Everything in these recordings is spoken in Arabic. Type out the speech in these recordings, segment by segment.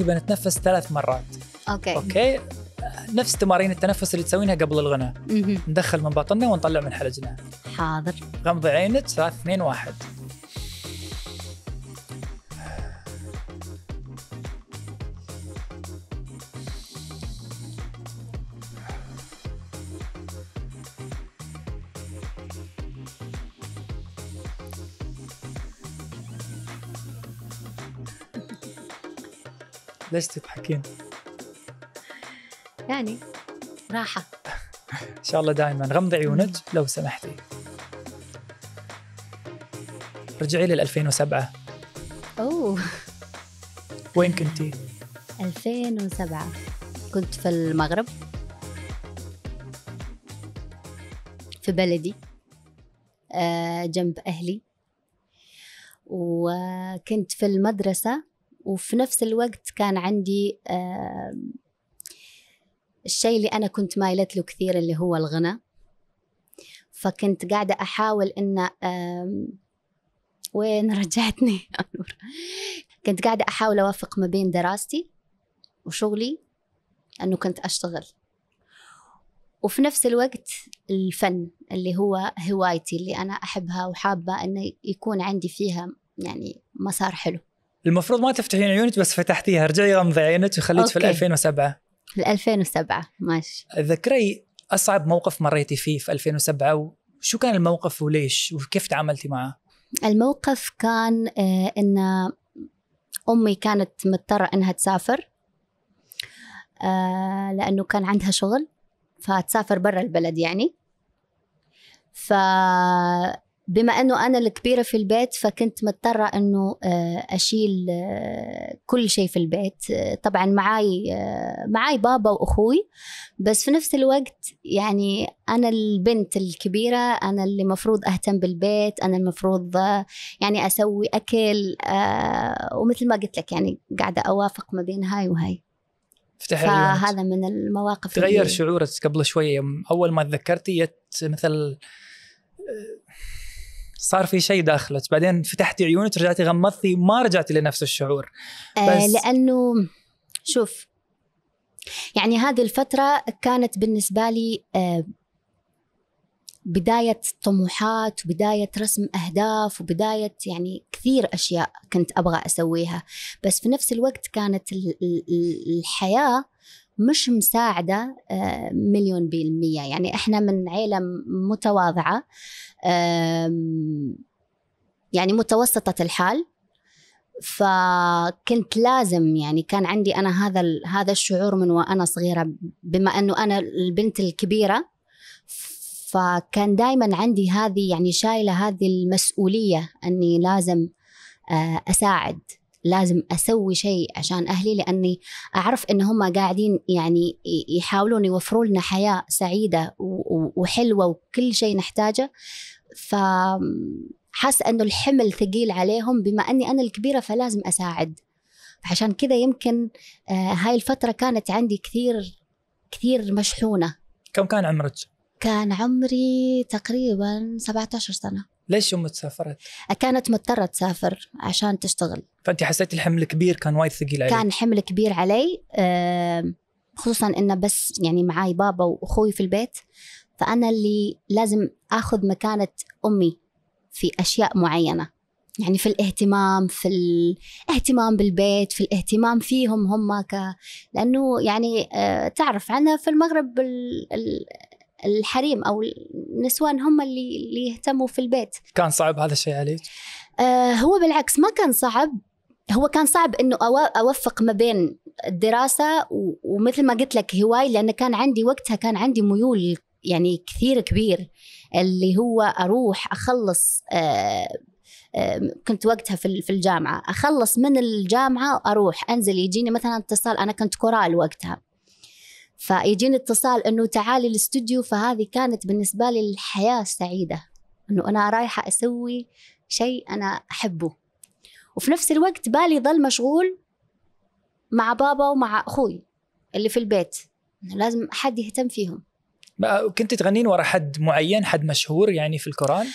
التوث بنتنفس ثلاث مرات اوكي اوكي نفس تمارين التنفس اللي تسوينها قبل الغناء ندخل من بطننا ونطلع من حلجنا حاضر غمض عينك ثلاث اثنين واحد ليش تضحكين؟ يعني راحة إن شاء الله دائما غمضي عيونك لو سمحتي رجعي لل 2007 أوه وين كنتي؟ 2007 كنت في المغرب في بلدي آه، جنب أهلي وكنت في المدرسة وفي نفس الوقت كان عندي الشيء اللي أنا كنت مايلت له كثير اللي هو الغنى فكنت قاعدة أحاول إن وين رجعتني كنت قاعدة أحاول أوفق ما بين دراستي وشغلي أنه كنت أشتغل وفي نفس الوقت الفن اللي هو هوايتي اللي أنا أحبها وحابة أنه يكون عندي فيها يعني مسار حلو المفروض ما تفتحين عيونك بس فتحتيها رجعي غمضي عينك وخليت في 2007 في 2007 ماشي تذكري اصعب موقف مريتي فيه في 2007 وشو كان الموقف وليش وكيف تعاملتي معه؟ الموقف كان آه، ان امي كانت مضطره انها تسافر آه، لانه كان عندها شغل فتسافر برا البلد يعني ف بما انه انا الكبيره في البيت فكنت مضطره انه آه، اشيل آه، كل شيء في البيت آه، طبعا معاي معاي بابا واخوي بس في نفس الوقت يعني انا البنت الكبيره انا اللي مفروض اهتم بالبيت انا المفروض يعني اسوي اكل ومثل ما قلت لك يعني قاعده اوافق ما بين هاي وهاي فهذا من المواقف تغير شعورك قبل شويه يوم اول ما تذكرتي جت مثل صار في شيء داخلك بعدين فتحتي عيونك رجعتي غمضتي ما رجعتي لنفس الشعور آه، بس آه لانه شوف يعني هذه الفترة كانت بالنسبة لي آه بداية طموحات وبداية رسم أهداف وبداية يعني كثير أشياء كنت أبغى أسويها بس في نفس الوقت كانت الحياة مش مساعدة آه، مليون بالمية يعني إحنا من عيلة متواضعة يعني متوسطة الحال فكنت لازم يعني كان عندي انا هذا هذا الشعور من وانا صغيره بما انه انا البنت الكبيره فكان دائما عندي هذه يعني شايله هذه المسؤوليه اني لازم آه، اساعد لازم اسوي شيء عشان اهلي لاني اعرف ان هم قاعدين يعني يحاولون يوفروا لنا حياه سعيده وحلوه وكل شيء نحتاجه ف حاسه انه الحمل ثقيل عليهم بما اني انا الكبيره فلازم اساعد عشان كذا يمكن آه، هاي الفتره كانت عندي كثير كثير مشحونه كم كان عمرك كان عمري تقريبا 17 سنه ليش امك سافرت؟ كانت مضطره تسافر عشان تشتغل فانت حسيتي الحمل كبير كان وايد ثقيل عليك كان حمل كبير علي خصوصا انه بس يعني معاي بابا واخوي في البيت فانا اللي لازم اخذ مكانه امي في اشياء معينه يعني في الاهتمام في الاهتمام بالبيت في الاهتمام فيهم هم ك لانه يعني آه، تعرف عنا في المغرب الحريم او النسوان هم اللي اللي يهتموا في البيت كان صعب هذا الشيء عليك آه هو بالعكس ما كان صعب هو كان صعب انه اوفق ما بين الدراسه ومثل ما قلت لك هواي لان كان عندي وقتها كان عندي ميول يعني كثير كبير اللي هو اروح اخلص آه, آه، كنت وقتها في الجامعه اخلص من الجامعه واروح انزل يجيني مثلا اتصال انا كنت كورال وقتها فيجيني اتصال انه تعالي الاستوديو فهذه كانت بالنسبه لي الحياه السعيده انه انا رايحه اسوي شيء انا احبه وفي نفس الوقت بالي ظل مشغول مع بابا ومع اخوي اللي في البيت لازم حد يهتم فيهم كنت تغنين ورا حد معين حد مشهور يعني في الكوران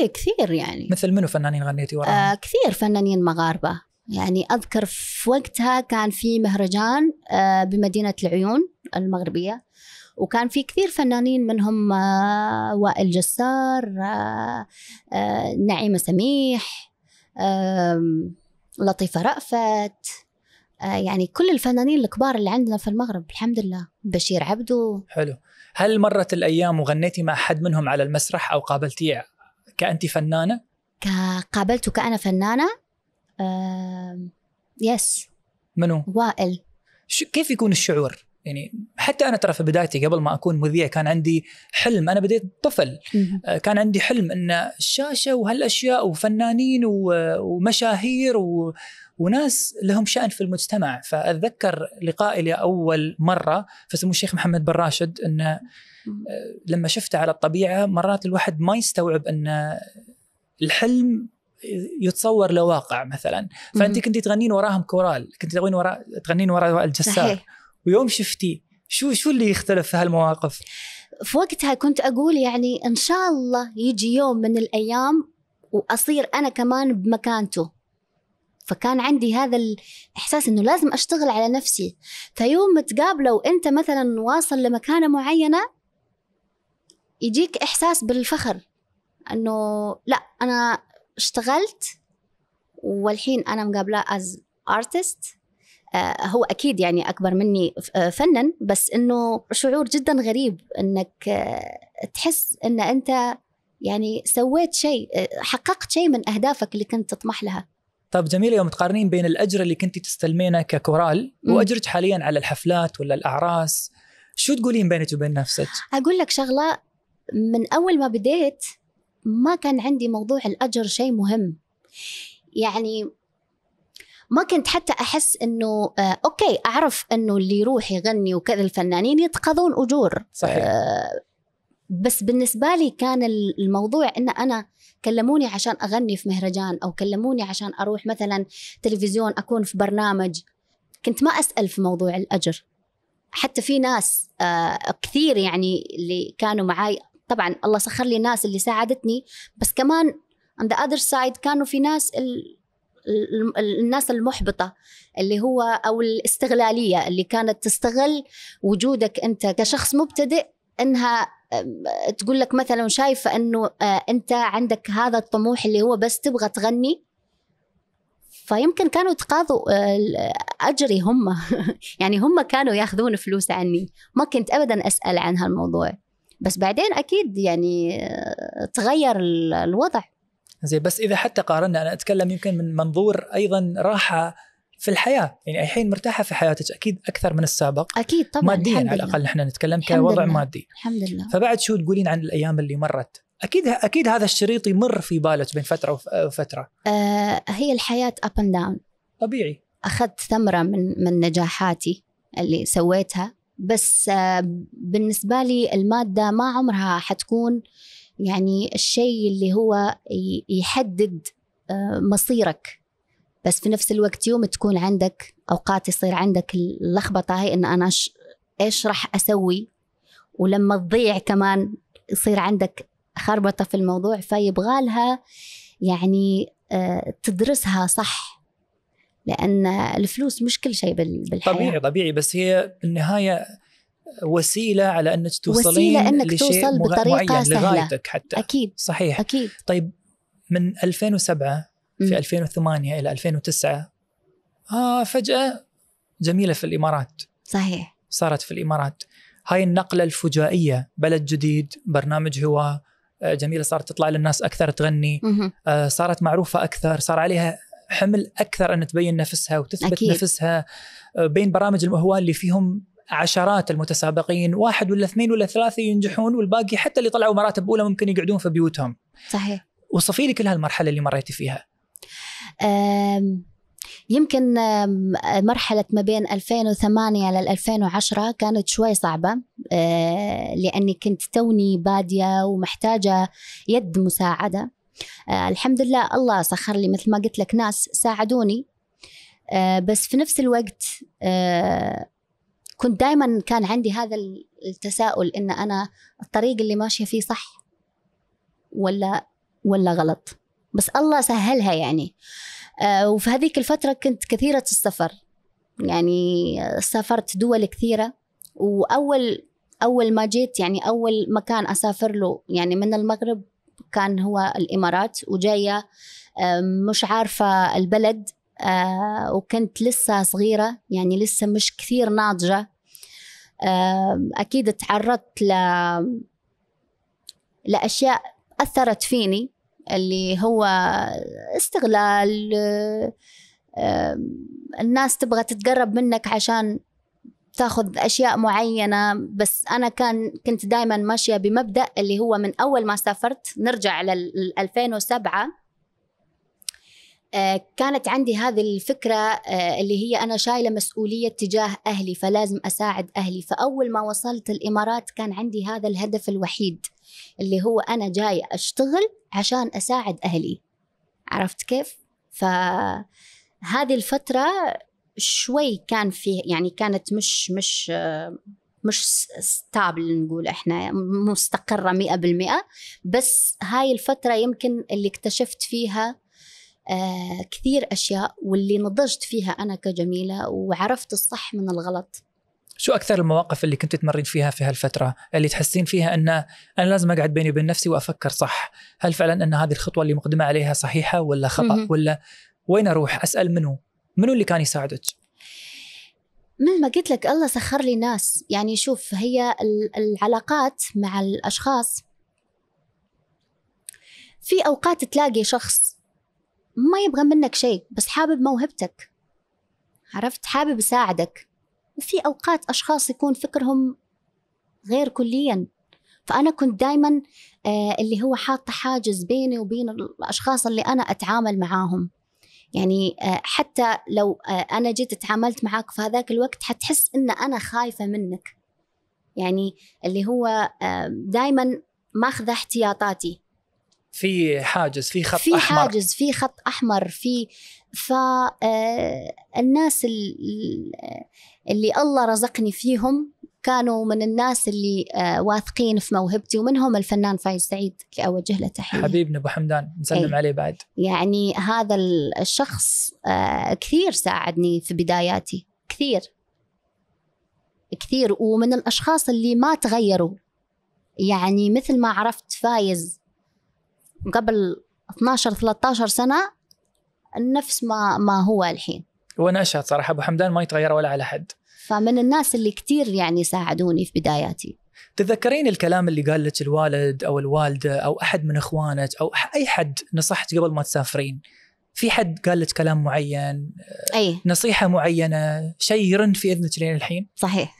ايه كثير يعني مثل منو فنانين غنيتي وراهم؟ آه كثير فنانين مغاربة يعني أذكر في وقتها كان في مهرجان آه، بمدينة العيون المغربية وكان في كثير فنانين منهم آه، وائل جسار آه، نعيمة سميح لطيفة رأفت يعني كل الفنانين الكبار اللي عندنا في المغرب الحمد لله بشير عبدو حلو هل مرت الأيام وغنيتي مع حد منهم على المسرح أو قابلتيه كأنت فنانة؟ قابلته كأنا فنانة يس منو؟ وائل كيف يكون الشعور؟ يعني حتى انا ترى في بدايتي قبل ما اكون مذيع كان عندي حلم انا بديت طفل آه، كان عندي حلم ان الشاشه وهالاشياء وفنانين ومشاهير و... وناس لهم شان في المجتمع فاتذكر لقائي لاول مره فسمو الشيخ محمد بن راشد انه آه، لما شفته على الطبيعه مرات الواحد ما يستوعب ان الحلم يتصور لواقع مثلا فانت كنت تغنين وراهم كورال كنت تغنين وراء تغنين وراء الجسار صحيح. ويوم شفتي شو شو اللي يختلف في هالمواقف في وقتها كنت اقول يعني ان شاء الله يجي يوم من الايام واصير انا كمان بمكانته فكان عندي هذا الاحساس انه لازم اشتغل على نفسي فيوم تقابله وانت مثلا واصل لمكانه معينه يجيك احساس بالفخر انه لا انا اشتغلت والحين انا مقابله از ارتست آه، هو اكيد يعني اكبر مني آه، فنا بس انه شعور جدا غريب انك آه، تحس ان انت يعني سويت شيء حققت شيء من اهدافك اللي كنت تطمح لها طب جميل يوم تقارنين بين الاجر اللي كنت تستلمينه ككورال واجرك حاليا على الحفلات ولا الاعراس شو تقولين بينك وبين نفسك؟ اقول لك شغله من اول ما بديت ما كان عندي موضوع الأجر شيء مهم يعني ما كنت حتى احس انه آه اوكي اعرف انه اللي يروح يغني وكذا الفنانين يتقاضون اجور صحيح آه بس بالنسبه لي كان الموضوع ان انا كلموني عشان اغني في مهرجان او كلموني عشان اروح مثلا تلفزيون اكون في برنامج كنت ما اسال في موضوع الاجر حتى في ناس آه كثير يعني اللي كانوا معاي طبعا الله سخر لي ناس اللي ساعدتني بس كمان on the other side كانوا في ناس ال... الناس المحبطه اللي هو او الاستغلاليه اللي كانت تستغل وجودك انت كشخص مبتدئ انها تقول لك مثلا شايفه انه آه، انت عندك هذا الطموح اللي هو بس تبغى تغني فيمكن كانوا يتقاضوا آه، اجري هم يعني هم كانوا ياخذون فلوس عني ما كنت ابدا اسال عن هالموضوع بس بعدين اكيد يعني آه، تغير الوضع زين بس اذا حتى قارنا انا اتكلم يمكن من منظور ايضا راحه في الحياه يعني الحين مرتاحه في حياتك اكيد اكثر من السابق اكيد طبعا ماديا على الاقل احنا نتكلم كوضع الحمد مادي الحمد لله فبعد شو تقولين عن الايام اللي مرت اكيد اكيد هذا الشريط يمر في بالك بين فتره وفتره آه هي الحياه اب اند داون طبيعي اخذت ثمره من من نجاحاتي اللي سويتها بس آه، بالنسبة لي المادة ما عمرها حتكون يعني الشيء اللي هو يحدد آه، مصيرك بس في نفس الوقت يوم تكون عندك اوقات يصير عندك اللخبطه هي ان انا ش... ايش راح اسوي ولما تضيع كمان يصير عندك خربطه في الموضوع فيبغالها يعني آه، تدرسها صح لان الفلوس مش كل شيء بالحياه طبيعي طبيعي بس هي بالنهايه وسيله على انك توصلين وسيله انك لشيء توصل بطريقه معين سهله لغايتك حتى اكيد صحيح اكيد طيب من 2007 في م. 2008 الى 2009 آه فجاه جميله في الامارات صحيح صارت في الامارات هاي النقله الفجائيه بلد جديد برنامج هو آه، جميله صارت تطلع للناس اكثر تغني آه، صارت معروفه اكثر صار عليها حمل اكثر ان تبين نفسها وتثبت أكيد. نفسها آه، بين برامج المهواه اللي فيهم عشرات المتسابقين واحد ولا اثنين ولا ثلاثه ينجحون والباقي حتى اللي طلعوا مراتب اولى ممكن يقعدون في بيوتهم صحيح وصفي لي كل هالمرحله اللي مريتي فيها يمكن مرحلة ما بين 2008 لل 2010 كانت شوي صعبة آه، لأني كنت توني بادية ومحتاجة يد مساعدة آه، الحمد لله الله سخر لي مثل ما قلت لك ناس ساعدوني آه، بس في نفس الوقت آه، كنت دائما كان عندي هذا التساؤل ان انا الطريق اللي ماشيه فيه صح ولا ولا غلط بس الله سهلها يعني وفي هذيك الفتره كنت كثيره السفر يعني سافرت دول كثيره واول اول ما جيت يعني اول مكان اسافر له يعني من المغرب كان هو الامارات وجايه مش عارفه البلد آه، وكنت لسه صغيره يعني لسه مش كثير ناضجه اكيد تعرضت ل لاشياء اثرت فيني اللي هو استغلال الناس تبغى تتقرب منك عشان تاخذ اشياء معينه بس انا كان كنت دائما ماشيه بمبدا اللي هو من اول ما سافرت نرجع لل 2007 آه، كانت عندي هذه الفكرة آه، اللي هي أنا شايلة مسؤولية تجاه أهلي فلازم أساعد أهلي فأول ما وصلت الإمارات كان عندي هذا الهدف الوحيد اللي هو أنا جاي أشتغل عشان أساعد أهلي عرفت كيف؟ فهذه الفترة شوي كان فيه يعني كانت مش مش مش ستابل نقول احنا مستقرة مئة بالمئة بس هاي الفترة يمكن اللي اكتشفت فيها آه كثير أشياء واللي نضجت فيها أنا كجميلة وعرفت الصح من الغلط شو أكثر المواقف اللي كنت تمرين فيها في هالفترة اللي تحسين فيها أن أنا لازم أقعد بيني وبين نفسي وأفكر صح هل فعلا أن هذه الخطوة اللي مقدمة عليها صحيحة ولا خطأ ولا وين أروح أسأل منه منو اللي كان يساعدك؟ مثل ما قلت لك الله سخر لي ناس يعني شوف هي العلاقات مع الأشخاص في أوقات تلاقي شخص ما يبغى منك شيء بس حابب موهبتك عرفت حابب يساعدك وفي أوقات أشخاص يكون فكرهم غير كليا فأنا كنت دائما آه، اللي هو حاطة حاجز بيني وبين الأشخاص اللي أنا أتعامل معاهم يعني آه، حتى لو آه، انا جيت تعاملت معاك في هذاك الوقت حتحس ان انا خايفه منك يعني اللي هو آه، دائما ماخذه احتياطاتي في حاجز في خط في احمر في حاجز في خط احمر في فالناس اللي الله رزقني فيهم كانوا من الناس اللي آه، واثقين في موهبتي ومنهم الفنان فايز سعيد اللي اوجه له تحيه حبيبنا ابو حمدان نسلم إيه. عليه بعد يعني هذا الشخص آه، كثير ساعدني في بداياتي كثير كثير ومن الاشخاص اللي ما تغيروا يعني مثل ما عرفت فايز قبل 12 13 سنه نفس ما ما هو الحين هو نشأ صراحه ابو حمدان ما يتغير ولا على حد فمن الناس اللي كتير يعني ساعدوني في بداياتي تتذكرين الكلام اللي قال لك الوالد او الوالده او احد من اخوانك او اي حد نصحت قبل ما تسافرين في حد قال لك كلام معين آه، أي. نصيحه معينه شيء يرن في اذنك لين الحين صحيح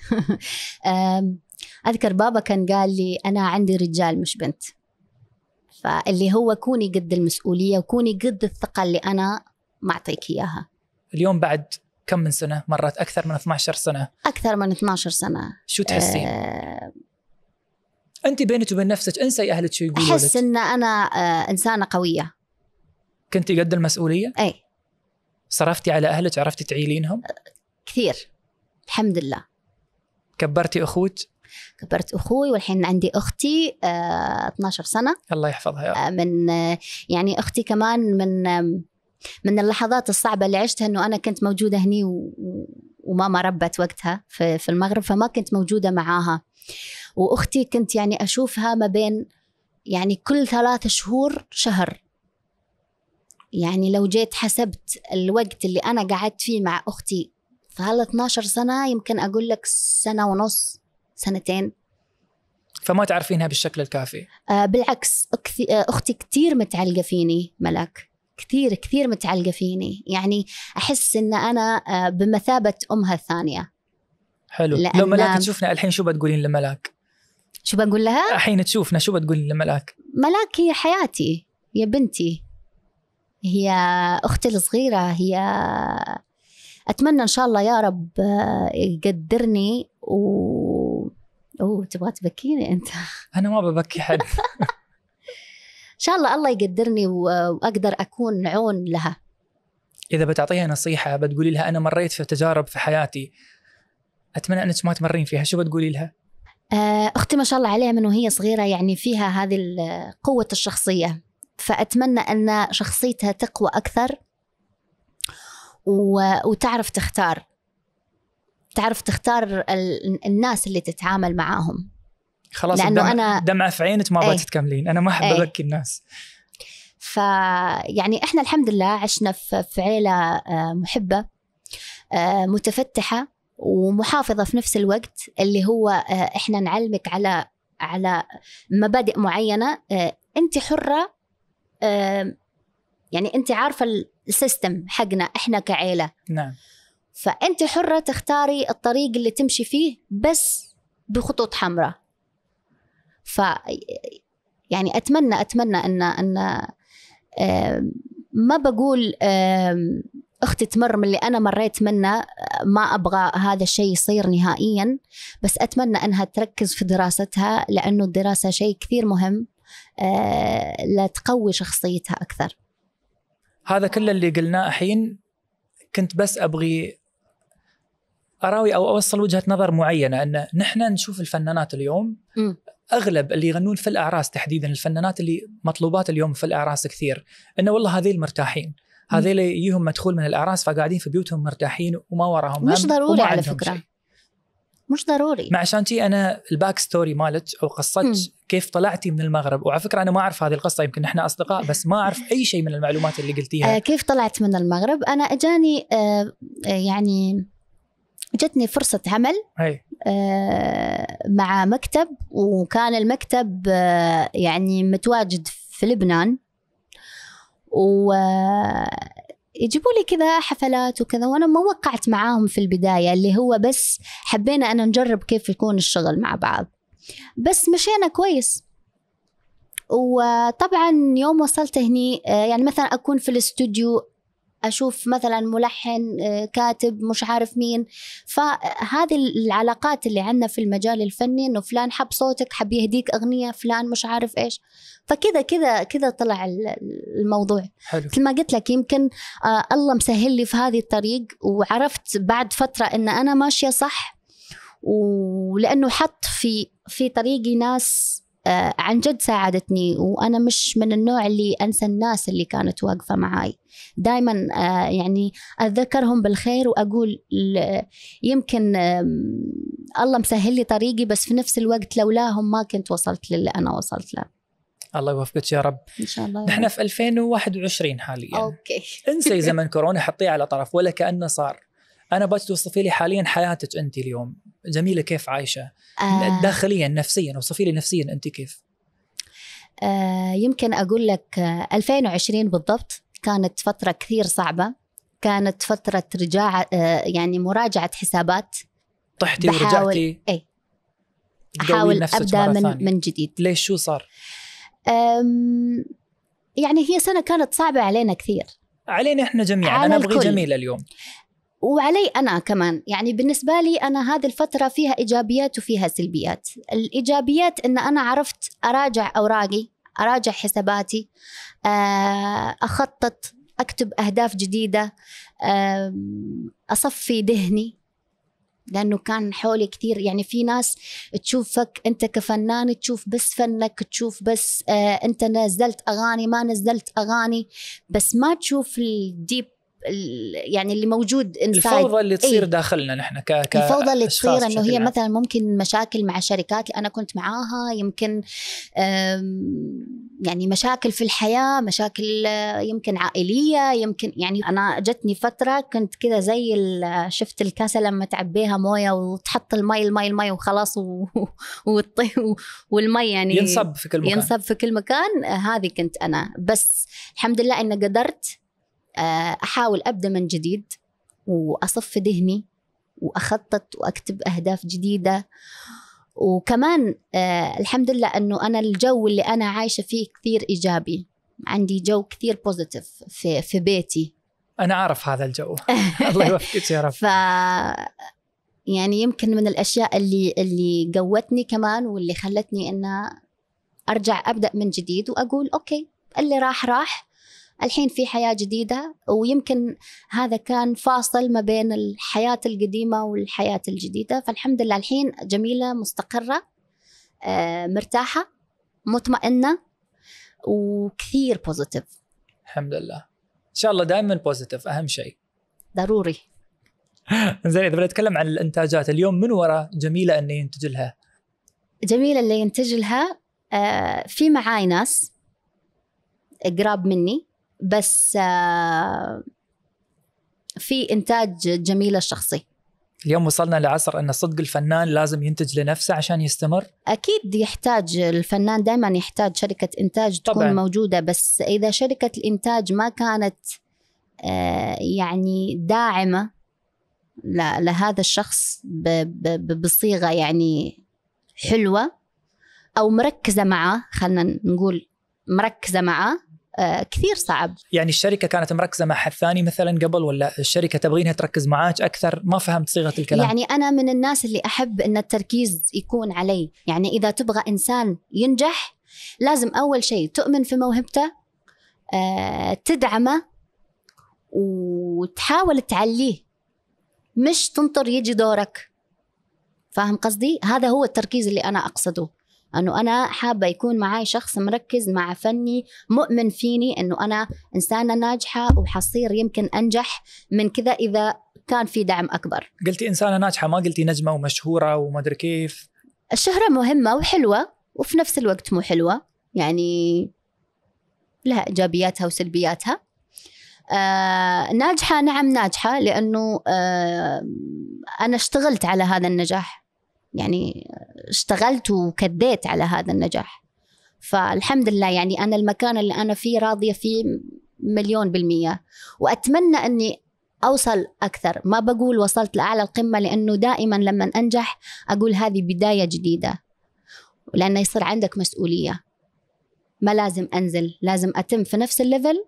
اذكر بابا كان قال لي انا عندي رجال مش بنت فاللي هو كوني قد المسؤوليه وكوني قد الثقه اللي انا معطيك اياها اليوم بعد كم من سنه مرت اكثر من 12 سنه اكثر من 12 سنه شو تحسين أه انت بينك وبين نفسك انسي اهلك شو يقولوا احس ان انا آه انسانه قويه كنت قد المسؤوليه اي صرفتي على اهلك عرفتي تعيلينهم آه، كثير الحمد لله كبرتي اخوك كبرت اخوي والحين عندي اختي آه 12 سنه الله يحفظها يا رب. آه، من آه، يعني اختي كمان من من اللحظات الصعبه اللي عشتها انه انا كنت موجوده هني و... وماما ربت وقتها في, في المغرب فما كنت موجوده معاها واختي كنت يعني اشوفها ما بين يعني كل ثلاث شهور شهر يعني لو جيت حسبت الوقت اللي انا قعدت فيه مع اختي فهل 12 سنه يمكن اقول لك سنه ونص سنتين فما تعرفينها بالشكل الكافي آه بالعكس اختي آه، كثير متعلقه فيني ملاك كثير كثير متعلقة فيني يعني أحس أن أنا آه، بمثابة أمها الثانية حلو لو ملاك تشوفنا الحين شو بتقولين لملاك؟ شو بقول لها؟ الحين تشوفنا شو بتقولين لملاك؟ ملاك هي حياتي هي بنتي هي أختي الصغيرة هي أتمنى إن شاء الله يا رب آه، يقدرني و أوه تبغى تبكيني أنت أنا ما ببكي حد شاء الله الله يقدرني واقدر اكون عون لها اذا بتعطيها نصيحه بتقولي لها انا مريت في تجارب في حياتي اتمنى انك ما تمرين فيها شو بتقولي لها آه، اختي ما شاء الله عليها من وهي صغيره يعني فيها هذه قوه الشخصيه فاتمنى ان شخصيتها تقوى اكثر وتعرف تختار تعرف تختار الناس اللي تتعامل معاهم خلاص لانه انا دمعه في عينك ما ابغى إيه. تكملين انا ما احب إيه. ابكي الناس فيعني احنا الحمد لله عشنا في عيله آه، محبه آه، متفتحه ومحافظه في نفس الوقت اللي هو آه، احنا نعلمك على على مبادئ معينه انت حره يعني انت عارفه السيستم حقنا احنا كعيله نعم فانت حره تختاري الطريق اللي تمشي فيه بس بخطوط حمراء ف يعني اتمنى اتمنى ان ان ما بقول اختي تمر من اللي انا مريت منه ما ابغى هذا الشيء يصير نهائيا بس اتمنى انها تركز في دراستها لانه الدراسه شيء كثير مهم آه، لتقوي شخصيتها اكثر هذا كل اللي قلناه الحين كنت بس ابغي اراوي او اوصل وجهه نظر معينه ان نحن نشوف الفنانات اليوم م. اغلب اللي يغنون في الاعراس تحديدا الفنانات اللي مطلوبات اليوم في الاعراس كثير انه والله هذيل مرتاحين هذيل يجيهم مدخول من الاعراس فقاعدين في بيوتهم مرتاحين وما وراهم مش ضروري على فكره شي. مش ضروري ما عشان تي انا الباك ستوري مالت او قصتك كيف طلعتي من المغرب وعلى فكره انا ما اعرف هذه القصه يمكن احنا اصدقاء بس ما اعرف اي شيء من المعلومات اللي قلتيها آه كيف طلعت من المغرب انا اجاني آه, آه، يعني جتني فرصه عمل هي. آه، مع مكتب وكان المكتب آه، يعني متواجد في لبنان ويجيبوا آه، لي كذا حفلات وكذا وانا ما وقعت معاهم في البدايه اللي هو بس حبينا ان نجرب كيف يكون الشغل مع بعض بس مشينا كويس وطبعا يوم وصلت هني يعني مثلا اكون في الاستوديو اشوف مثلا ملحن آه، كاتب مش عارف مين فهذه العلاقات اللي عندنا في المجال الفني انه فلان حب صوتك حب يهديك اغنيه فلان مش عارف ايش فكذا كذا كذا طلع الموضوع حلو. مثل ما قلت لك يمكن آه الله مسهل لي في هذه الطريق وعرفت بعد فتره ان انا ماشيه صح ولانه حط في في طريقي ناس آه، عن جد ساعدتني وانا مش من النوع اللي انسى الناس اللي كانت واقفه معاي دائما آه، يعني اتذكرهم بالخير واقول يمكن الله مسهل لي طريقي بس في نفس الوقت لولاهم ما كنت وصلت للي انا وصلت له الله يوفقك يا رب ان شاء الله نحن في 2021 حاليا اوكي انسي زمن كورونا حطيه على طرف ولا كانه صار انا بس توصفي لي حاليا حياتك انت اليوم زميله كيف عايشه آه داخليا نفسيا اوصفي لي نفسيا انت كيف آه يمكن اقول لك 2020 آه، بالضبط كانت فتره كثير صعبه كانت فتره رجاع آه، يعني مراجعه حسابات طحتي ورجعتي اي احاول ابدا من ثانية. من جديد ليش شو صار يعني هي سنه كانت صعبه علينا كثير علينا احنا جميعا انا ابغي جميله اليوم وعلي انا كمان يعني بالنسبه لي انا هذه الفتره فيها ايجابيات وفيها سلبيات الايجابيات ان انا عرفت اراجع اوراقي اراجع حساباتي آه، اخطط اكتب اهداف جديده اصفي ذهني لانه كان حولي كثير يعني في ناس تشوفك انت كفنان تشوف بس فنك تشوف بس آه، انت نزلت اغاني ما نزلت اغاني بس ما تشوف الديب يعني اللي موجود انسايد الفوضى اللي تصير إيه؟ داخلنا نحن ك ك الفوضى اللي تصير انه هي مثلا ممكن مشاكل مع شركات انا كنت معاها يمكن يعني مشاكل في الحياه مشاكل يمكن عائليه يمكن يعني انا جتني فتره كنت كذا زي شفت الكاسه لما تعبيها مويه وتحط المي المي المي وخلاص و... والمي يعني ينصب في كل مكان ينصب في كل مكان هذه كنت انا بس الحمد لله اني قدرت آه، احاول ابدا من جديد واصفي ذهني واخطط واكتب اهداف جديده وكمان آه الحمد لله انه انا الجو اللي انا عايشه فيه كثير ايجابي عندي جو كثير بوزيتيف في في بيتي انا اعرف هذا الجو الله يوفقك يا رب ف يعني يمكن من الاشياء اللي اللي قوتني كمان واللي خلتني ان ارجع ابدا من جديد واقول اوكي اللي راح راح الحين في حياه جديده ويمكن هذا كان فاصل ما بين الحياه القديمه والحياه الجديده فالحمد لله الحين جميله مستقره آه، مرتاحه مطمئنه وكثير بوزيتيف الحمد لله ان شاء الله دائما بوزيتيف اهم شيء ضروري زين اذا بنتكلم عن الانتاجات اليوم من وراء جميله انه ينتج لها جميله اللي ينتج لها آه، في معاي ناس قراب مني بس آه، في انتاج جميل الشخصي اليوم وصلنا لعصر ان صدق الفنان لازم ينتج لنفسه عشان يستمر اكيد يحتاج الفنان دائما يحتاج شركه انتاج تكون طبعاً. موجوده بس اذا شركه الانتاج ما كانت آه، يعني داعمه لهذا الشخص بصيغه يعني حلوه او مركزه معاه خلينا نقول مركزه معاه آه، كثير صعب يعني الشركه كانت مركزه مع حد ثاني مثلا قبل ولا الشركه تبغينها تركز معاك اكثر ما فهمت صيغه الكلام يعني انا من الناس اللي احب ان التركيز يكون علي يعني اذا تبغى انسان ينجح لازم اول شيء تؤمن في موهبته آه، تدعمه وتحاول تعليه مش تنطر يجي دورك فاهم قصدي؟ هذا هو التركيز اللي انا اقصده انه انا حابه يكون معي شخص مركز مع فني مؤمن فيني انه انا انسانه ناجحه وحصير يمكن انجح من كذا اذا كان في دعم اكبر قلتي انسانه ناجحه ما قلتي نجمه ومشهوره وما ادري كيف الشهره مهمه وحلوه وفي نفس الوقت مو حلوه يعني لها ايجابياتها وسلبياتها آه ناجحه نعم ناجحه لانه آه انا اشتغلت على هذا النجاح يعني اشتغلت وكديت على هذا النجاح فالحمد لله يعني أنا المكان اللي أنا فيه راضية فيه مليون بالمية وأتمنى أني أوصل أكثر ما بقول وصلت لأعلى القمة لأنه دائما لما أنجح أقول هذه بداية جديدة لأنه يصير عندك مسؤولية ما لازم أنزل لازم أتم في نفس الليفل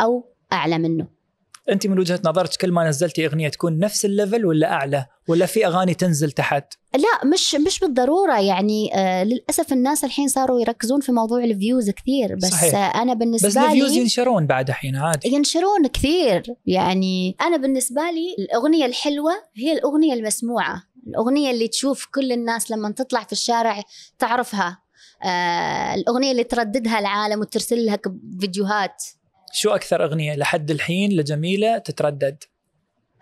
أو أعلى منه انت من وجهه نظرك كل ما نزلتي اغنيه تكون نفس الليفل ولا اعلى ولا في اغاني تنزل تحت لا مش مش بالضروره يعني آه للاسف الناس الحين صاروا يركزون في موضوع الفيوز كثير بس صحيح. آه انا بالنسبه بس لي بس الفيوز ينشرون بعد الحين عادي ينشرون كثير يعني انا بالنسبه لي الاغنيه الحلوه هي الاغنيه المسموعه الاغنيه اللي تشوف كل الناس لما تطلع في الشارع تعرفها آه الاغنيه اللي ترددها العالم وترسل لها فيديوهات شو اكثر اغنيه لحد الحين لجميله تتردد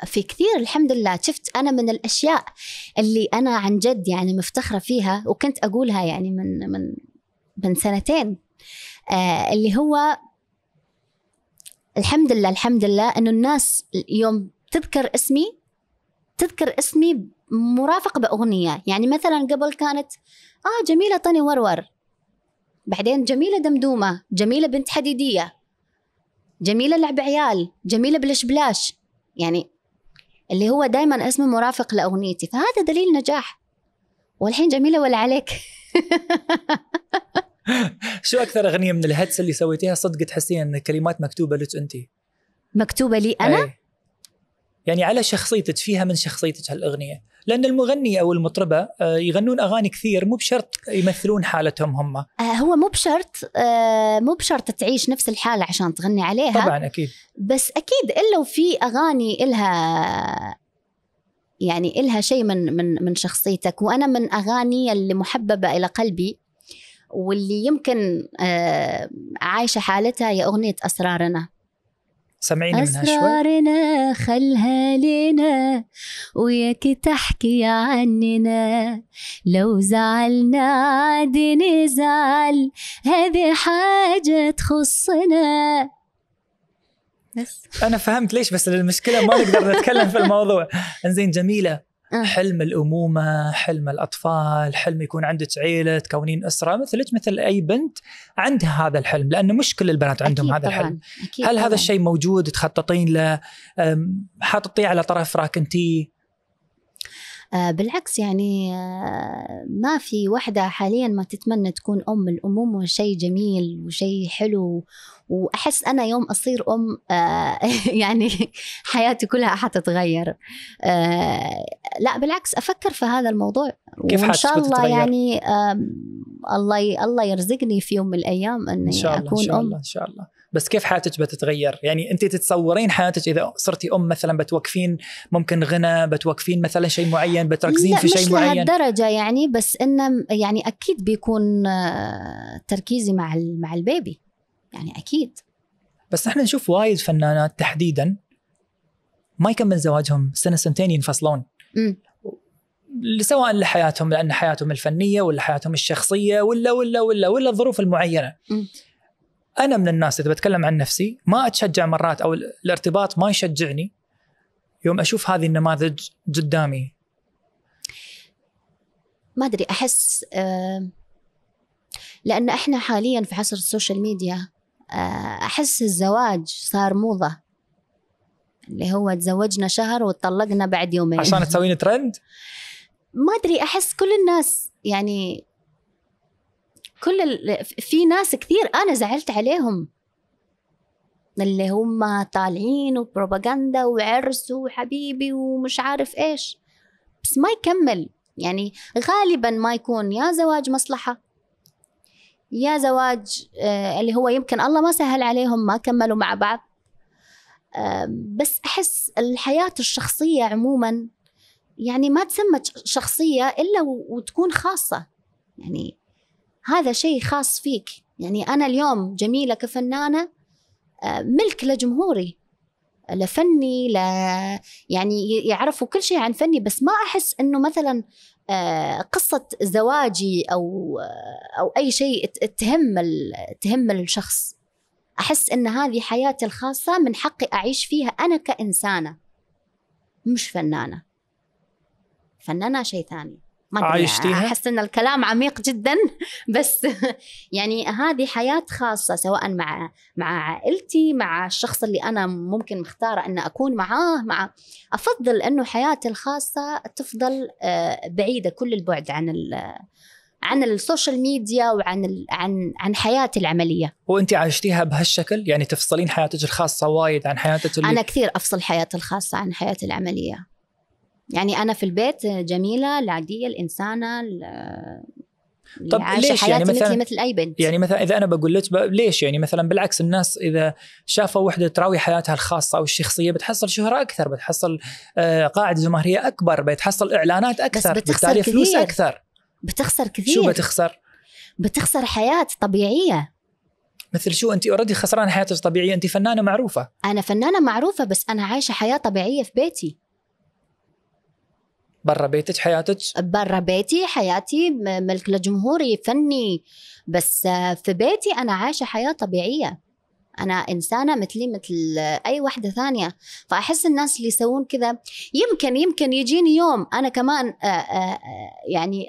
في كثير الحمد لله شفت أنا من الأشياء اللي أنا عن جد يعني مفتخرة فيها وكنت أقولها يعني من من من سنتين آه اللي هو الحمد لله الحمد لله إنه الناس يوم تذكر اسمي تذكر اسمي مرافق بأغنية يعني مثلا قبل كانت آه جميلة طني ورور بعدين جميلة دمدومة جميلة بنت حديدية جميله لعب عيال جميله بلش بلاش يعني اللي هو دائما اسمه مرافق لاغنيتي فهذا دليل نجاح والحين جميله ولا عليك شو اكثر اغنيه من الهدس اللي سويتيها صدق تحسين ان الكلمات مكتوبه لك انت مكتوبه لي انا أي. يعني على شخصيتك فيها من شخصيتك هالاغنيه لان المغني او المطربه آه، يغنون اغاني كثير مو بشرط يمثلون حالتهم هم آه، هو مو بشرط آه، مو بشرط تعيش نفس الحاله عشان تغني عليها طبعا اكيد بس اكيد الا وفي اغاني الها يعني الها شيء من من من شخصيتك وانا من اغاني اللي محببه الى قلبي واللي يمكن عايشه حالتها هي اغنيه اسرارنا سمعيني منها شوي أسرارنا خلها لنا وياك تحكي عننا لو زعلنا عادي نزعل هذه حاجة تخصنا بس أنا فهمت ليش بس المشكلة ما نقدر نتكلم في الموضوع إنزين جميلة آه. حلم الامومه، حلم الاطفال، حلم يكون عندك عيله، تكونين اسره مثلك مثل اي بنت عندها هذا الحلم لأن مش كل البنات عندهم هذا طبعًا. الحلم. هل طبعًا. هذا الشيء موجود تخططين له؟ حاططيه على طرف راكنتي آه، بالعكس يعني آه، ما في وحدة حاليا ما تتمنى تكون أم الأمومة شيء جميل وشيء حلو وأحس أنا يوم أصير أم آه، يعني حياتي كلها حتتغير لا بالعكس أفكر في هذا الموضوع كيف وإن شاء الله بتتغير. يعني الله الله يرزقني في يوم من الأيام أني إن شاء الله أكون إن شاء الله أم إن شاء الله بس كيف حياتك بتتغير يعني انت تتصورين حياتك اذا صرتي ام مثلا بتوقفين ممكن غنى بتوقفين مثلا شيء معين بتركزين في شيء معين لا مش لهالدرجه يعني بس انه يعني اكيد بيكون آه، تركيزي مع مع البيبي يعني اكيد بس احنا نشوف وايد فنانات تحديدا ما يكمل زواجهم سنه سنتين ينفصلون امم. سواء لحياتهم لان حياتهم الفنيه ولا حياتهم الشخصيه ولا ولا ولا ولا الظروف المعينه م. انا من الناس اذا بتكلم عن نفسي ما اتشجع مرات او الارتباط ما يشجعني يوم اشوف هذه النماذج قدامي ما ادري احس آه، لان احنا حاليا في عصر السوشيال ميديا آه، احس الزواج صار موضه اللي هو تزوجنا شهر وتطلقنا بعد يومين عشان تسوين ترند ما ادري احس كل الناس يعني كل ال... في ناس كثير انا زعلت عليهم اللي هم طالعين وبروباغندا وعرس وحبيبي ومش عارف ايش بس ما يكمل يعني غالبا ما يكون يا زواج مصلحه يا زواج آه، اللي هو يمكن الله ما سهل عليهم ما كملوا مع بعض بس احس الحياه الشخصيه عموما يعني ما تسمى شخصيه الا وتكون خاصه يعني هذا شيء خاص فيك يعني أنا اليوم جميلة كفنانة آه، ملك لجمهوري لفني ل يعني يعرفوا كل شيء عن فني بس ما احس انه مثلا آه، قصه زواجي او آه، او اي شيء تهم تهم الشخص احس ان هذه حياتي الخاصه من حقي اعيش فيها انا كانسانه مش فنانه فنانه شيء ثاني ما عايشتيها؟ احس ان الكلام عميق جدا بس يعني هذه حياه خاصه سواء مع مع عائلتي مع الشخص اللي انا ممكن مختاره ان اكون معاه مع افضل انه حياتي الخاصه تفضل آه، بعيده كل البعد عن ال عن السوشيال ميديا وعن ال عن عن حياتي العمليه. وانت عشتيها بهالشكل؟ يعني تفصلين حياتك الخاصه وايد عن حياتك اللي... انا كثير افصل حياتي الخاصه عن حياتي العمليه. يعني انا في البيت جميله العاديه الانسانه طب ليش يعني مثلا مثل اي بنت يعني مثلا اذا انا بقول لك ليش يعني مثلا بالعكس الناس اذا شافوا وحده تراوي حياتها الخاصه او الشخصيه بتحصل شهره اكثر بتحصل آه، قاعده جماهيريه اكبر بتحصل اعلانات اكثر بس بتخسر كثير فلوس اكثر بتخسر كثير شو بتخسر؟ بتخسر حياه طبيعيه مثل شو انت اوريدي خسران حياتك طبيعيه انت فنانه معروفه انا فنانه معروفه بس انا عايشه حياه طبيعيه في بيتي برا بيتك حياتك؟ برا بيتي حياتي ملك لجمهوري فني بس آه، في بيتي انا عايشه حياه طبيعيه انا انسانه مثلي مثل اي واحده ثانيه فاحس الناس اللي يسوون كذا يمكن يمكن يجيني يوم انا كمان آه، آه، يعني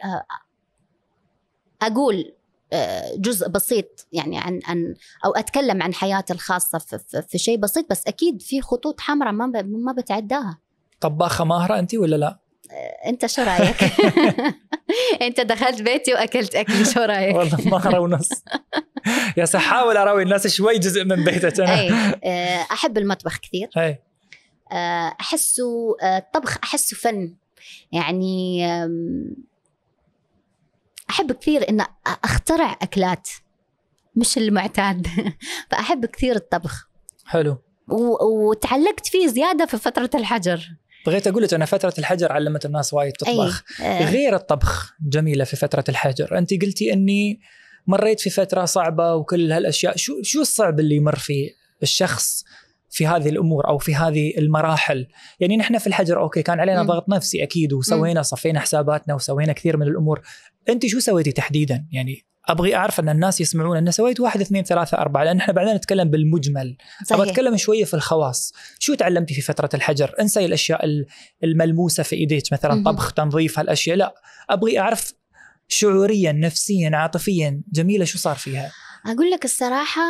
اقول جزء بسيط يعني عن عن او اتكلم عن حياتي الخاصه في, في شيء بسيط بس اكيد في خطوط حمراء ما ما بتعداها طباخه ماهره انت ولا لا؟ انت شو رايك؟ انت دخلت بيتي واكلت اكلي شو رايك؟ والله ما اروي نص يا احاول اروي الناس شوي جزء من بيتك انا أي. آه، احب المطبخ كثير أي. آه، احسه الطبخ آه، احسه فن يعني احب كثير ان اخترع اكلات مش المعتاد فاحب كثير الطبخ حلو وتعلقت فيه زياده في فتره الحجر بغيت اقول لك انا فتره الحجر علمت الناس وايد تطبخ أي. آه. غير الطبخ جميله في فتره الحجر انت قلتي اني مريت في فتره صعبه وكل هالاشياء شو شو الصعب اللي يمر فيه الشخص في هذه الامور او في هذه المراحل يعني نحن في الحجر اوكي كان علينا م. ضغط نفسي اكيد وسوينا صفينا حساباتنا وسوينا كثير من الامور انت شو سويتي تحديدا يعني ابغي اعرف ان الناس يسمعون ان سويت واحد اثنين ثلاثه اربعه لان احنا بعدين نتكلم بالمجمل صحيح. ابغى اتكلم شويه في الخواص شو تعلمتي في فتره الحجر انسى الاشياء الملموسه في ايديك مثلا طبخ تنظيف هالاشياء لا ابغي اعرف شعوريا نفسيا عاطفيا جميله شو صار فيها أقول لك الصراحة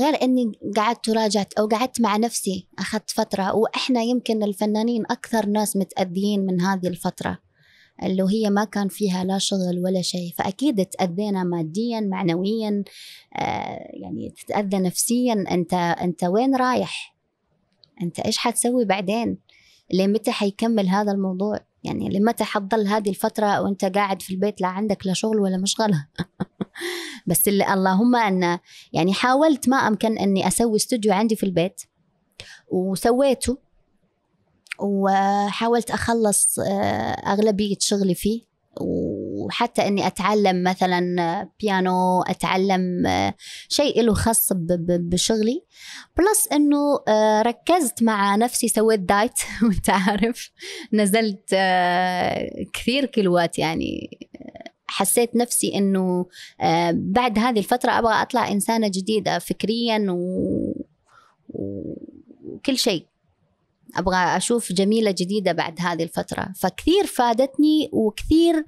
غير أني قعدت وراجعت أو قعدت مع نفسي أخذت فترة وإحنا يمكن الفنانين أكثر ناس متأذيين من هذه الفترة اللي هي ما كان فيها لا شغل ولا شيء فاكيد تاذينا ماديا معنويا آه، يعني تتاذى نفسيا انت انت وين رايح انت ايش حتسوي بعدين لمتى حيكمل هذا الموضوع يعني لمتى حتضل هذه الفتره وانت قاعد في البيت لا عندك لا شغل ولا مشغله بس اللي اللهم ان يعني حاولت ما امكن اني اسوي استوديو عندي في البيت وسويته وحاولت أخلص آه، أغلبية شغلي فيه وحتى أني أتعلم مثلا بيانو آه، أتعلم آه، شيء له خاص بشغلي بلس أنه ركزت مع نفسي سويت دايت وانت عارف نزلت كثير كيلوات يعني حسيت نفسي انه بعد هذه الفتره ابغى اطلع انسانه جديده فكريا وكل شيء ابغى اشوف جميله جديده بعد هذه الفتره فكثير فادتني وكثير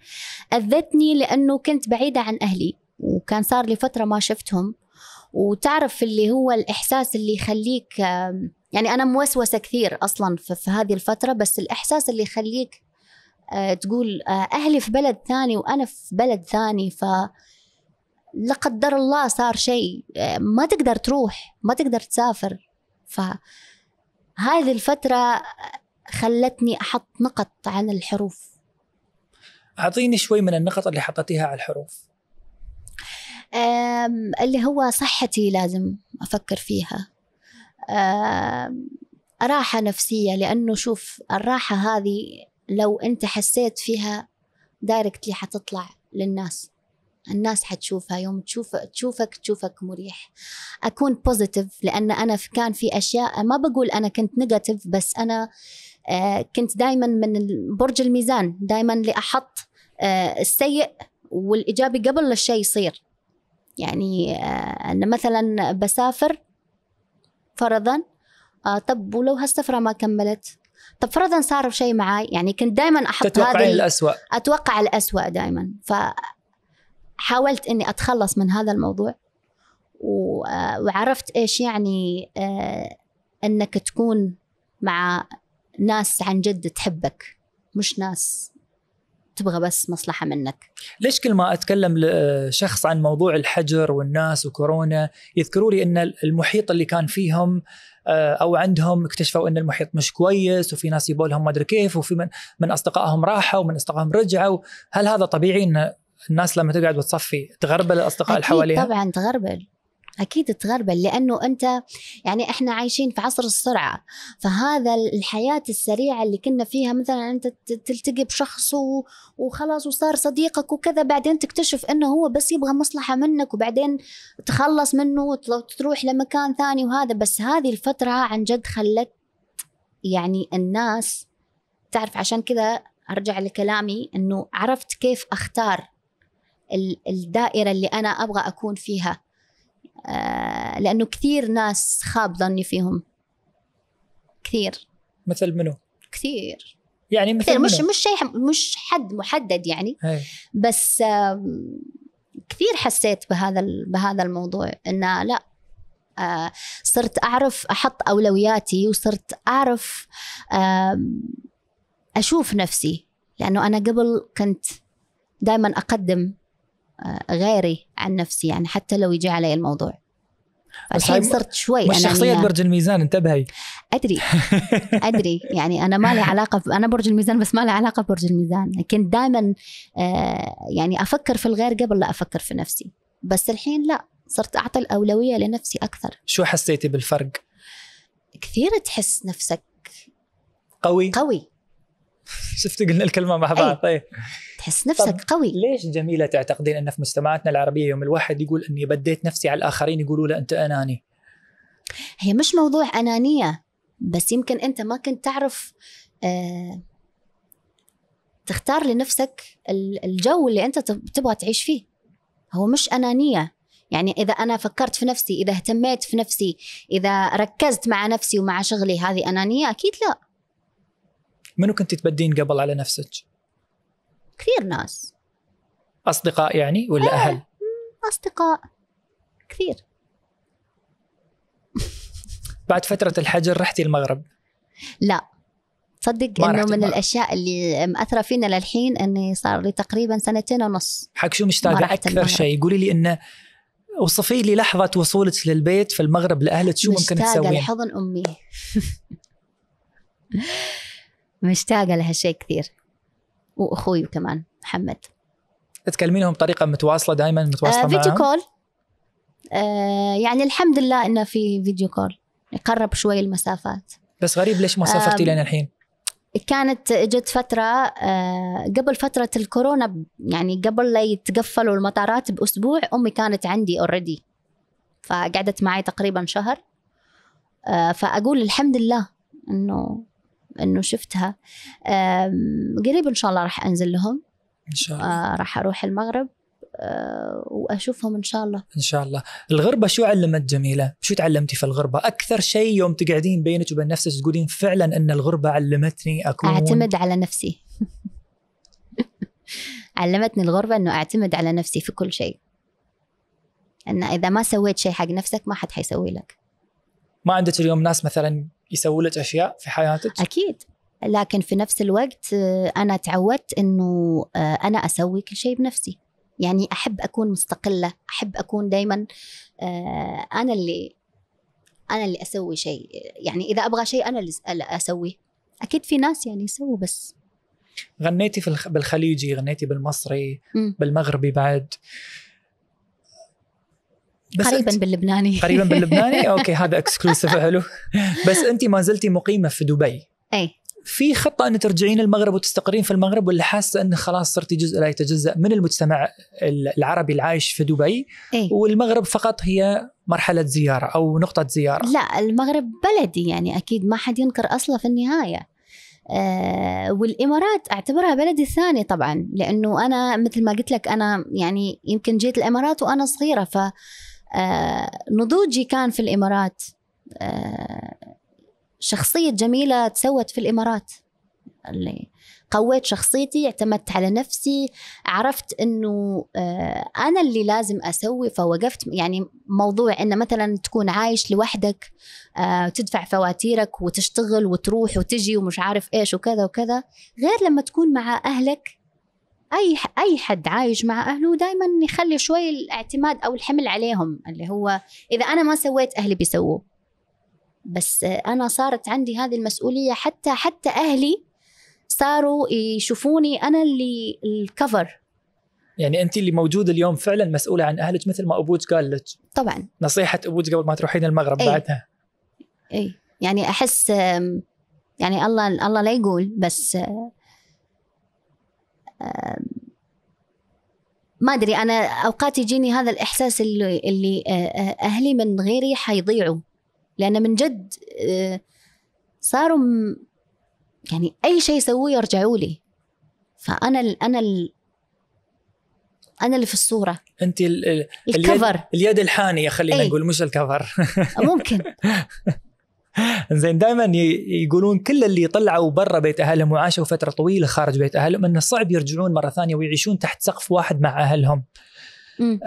اذتني لانه كنت بعيده عن اهلي وكان صار لي فتره ما شفتهم وتعرف اللي هو الاحساس اللي يخليك يعني انا موسوسه كثير اصلا في هذه الفتره بس الاحساس اللي يخليك آه، تقول آه، اهلي في بلد ثاني وانا في بلد ثاني ف لا قدر الله صار شيء آه، ما تقدر تروح ما تقدر تسافر ف هذه الفترة خلتني أحط نقط على الحروف أعطيني شوي من النقط اللي حطيتيها على الحروف اللي هو صحتي لازم أفكر فيها راحة نفسية لأنه شوف الراحة هذه لو أنت حسيت فيها دايركتلي حتطلع للناس الناس حتشوفها يوم تشوف تشوفك تشوفك مريح اكون بوزيتيف لان انا كان في اشياء ما بقول انا كنت نيجاتيف بس انا آه، كنت دائما من برج الميزان دائما لاحط آه، السيء والايجابي قبل الشيء يصير يعني آه، انا مثلا بسافر فرضا طب ولو هالسفره ما كملت طب فرضا صار شيء معي يعني كنت دائما احط تتوقع الاسوء اتوقع الاسوء دائما حاولت اني اتخلص من هذا الموضوع آه، وعرفت ايش يعني آه، انك تكون مع ناس عن جد تحبك مش ناس تبغى بس مصلحة منك ليش كل ما أتكلم لشخص آه، عن موضوع الحجر والناس وكورونا يذكروا لي أن المحيط اللي كان فيهم أو عندهم اكتشفوا أن المحيط مش كويس وفي ناس يبولهم ما أدري كيف وفي من, من أصدقائهم راحوا ومن أصدقائهم رجعوا هل هذا طبيعي أن الناس لما تقعد وتصفي تغربل الاصدقاء اللي حواليها طبعا تغربل اكيد تغربل لانه انت يعني احنا عايشين في عصر السرعه فهذا الحياه السريعه اللي كنا فيها مثلا انت تلتقي بشخص وخلاص وصار صديقك وكذا بعدين تكتشف انه هو بس يبغى مصلحه منك وبعدين تخلص منه وتروح لمكان ثاني وهذا بس هذه الفتره عن جد خلت يعني الناس تعرف عشان كذا ارجع لكلامي انه عرفت كيف اختار الدائره اللي انا ابغى اكون فيها آه، لانه كثير ناس خاب ظني فيهم كثير مثل منو كثير يعني مثل كثير منو؟ مش مش شيء مش حد محدد يعني هي. بس كثير حسيت بهذا بهذا الموضوع انه لا آه، صرت اعرف احط اولوياتي وصرت اعرف اشوف نفسي لانه انا قبل كنت دائما اقدم آه، غيري عن نفسي يعني حتى لو يجي علي الموضوع الحين صرت شوي مش شخصية برج الميزان انتبهي أدري أدري يعني أنا ما لي علاقة ب... أنا برج الميزان بس ما لي علاقة ببرج الميزان كنت دائما آه، يعني أفكر في الغير قبل لا أفكر في نفسي بس الحين لا صرت أعطي الأولوية لنفسي أكثر شو حسيتي بالفرق؟ كثير تحس نفسك قوي قوي شفت قلنا الكلمه مع بعض طيب تحس نفسك قوي ليش جميله تعتقدين ان في مجتمعاتنا العربيه يوم الواحد يقول اني بديت نفسي على الاخرين يقولوا له انت اناني هي مش موضوع انانيه بس يمكن انت ما كنت تعرف آه تختار لنفسك الجو اللي انت تبغى تعيش فيه هو مش انانيه يعني اذا انا فكرت في نفسي اذا اهتميت في نفسي اذا ركزت مع نفسي ومع شغلي هذه انانيه اكيد لا منو كنت تبدين قبل على نفسك؟ كثير ناس أصدقاء يعني ولا أه. أهل؟ أصدقاء كثير بعد فترة الحجر رحتي المغرب لا تصدق انه من الاشياء اللي مأثره فينا للحين اني صار لي تقريبا سنتين ونص حق شو مشتاقه اكثر شيء قولي لي انه وصفي لي لحظه وصولك للبيت في المغرب لاهلك شو ممكن تسوين مشتاقه لحضن امي مشتاقة لهالشيء كثير وأخوي كمان محمد تكلمينهم بطريقة متواصلة دائما متواصلة آه فيديو معهم؟ كول آه يعني الحمد لله إنه في فيديو كول يقرب شوي المسافات بس غريب ليش ما سافرتي آه لين الحين؟ كانت اجت فترة آه قبل فترة الكورونا يعني قبل لا يتقفلوا المطارات بأسبوع أمي كانت عندي اوريدي فقعدت معي تقريبا شهر آه فأقول الحمد لله إنه انه شفتها قريب ان شاء الله راح انزل لهم ان شاء آه، الله راح اروح المغرب آه، واشوفهم ان شاء الله ان شاء الله الغربه شو علمت جميله شو تعلمتي في الغربه اكثر شيء يوم تقعدين بينك وبين نفسك تقولين فعلا ان الغربه علمتني اكون اعتمد على نفسي علمتني الغربه انه اعتمد على نفسي في كل شيء ان اذا ما سويت شيء حق نفسك ما حد حيسوي لك ما عندك اليوم ناس مثلا يسووا لك اشياء في حياتك اكيد لكن في نفس الوقت آه، انا تعودت انه آه، انا اسوي كل شيء بنفسي يعني احب اكون مستقله احب اكون دائما آه، انا اللي انا اللي اسوي شيء يعني اذا ابغى شيء انا اللي اسويه اكيد في ناس يعني يسووا بس غنيتي في الخ... بالخليجي غنيتي بالمصري م. بالمغربي بعد بس قريبا أنت... باللبناني قريبا باللبناني اوكي هذا اكسكلوسيف حلو بس انت ما زلتي مقيمه في دبي اي في خطه ان ترجعين المغرب وتستقرين في المغرب ولا حاسه ان خلاص صرتي جزء لا يتجزا من المجتمع العربي العايش في دبي إيه؟ والمغرب فقط هي مرحله زياره او نقطه زياره لا المغرب بلدي يعني اكيد ما حد ينكر اصله في النهايه آه والامارات اعتبرها بلدي الثاني طبعا لانه انا مثل ما قلت لك انا يعني يمكن جيت الامارات وانا صغيره ف آه، نضوجي كان في الإمارات آه، شخصية جميلة تسوت في الإمارات اللي قويت شخصيتي اعتمدت على نفسي عرفت انه آه، انا اللي لازم اسوي فوقفت يعني موضوع ان مثلا تكون عايش لوحدك تدفع فواتيرك وتشتغل وتروح وتجي ومش عارف ايش وكذا وكذا غير لما تكون مع اهلك اي اي حد عايش مع اهله دائما يخلي شوي الاعتماد او الحمل عليهم اللي هو اذا انا ما سويت اهلي بيسووه بس انا صارت عندي هذه المسؤوليه حتى حتى اهلي صاروا يشوفوني انا اللي الكفر يعني انت اللي موجوده اليوم فعلا مسؤوله عن اهلك مثل ما ابوك قال لك طبعا نصيحه ابوك قبل ما تروحين المغرب أي. بعدها اي يعني احس يعني الله الله لا يقول بس ما ادري انا اوقات يجيني هذا الاحساس اللي اللي آه، آه، اهلي من غيري حيضيعوا لان من جد آه، صاروا يعني اي شيء يسووه يرجعوا لي فانا الـ انا الـ انا اللي في الصوره انت الـ الـ الكفر اليد, اليد الحانيه خلينا إيه. نقول مش الكفر ممكن زين دائما يقولون كل اللي طلعوا برا بيت اهلهم وعاشوا فتره طويله خارج بيت اهلهم انه صعب يرجعون مره ثانيه ويعيشون تحت سقف واحد مع اهلهم.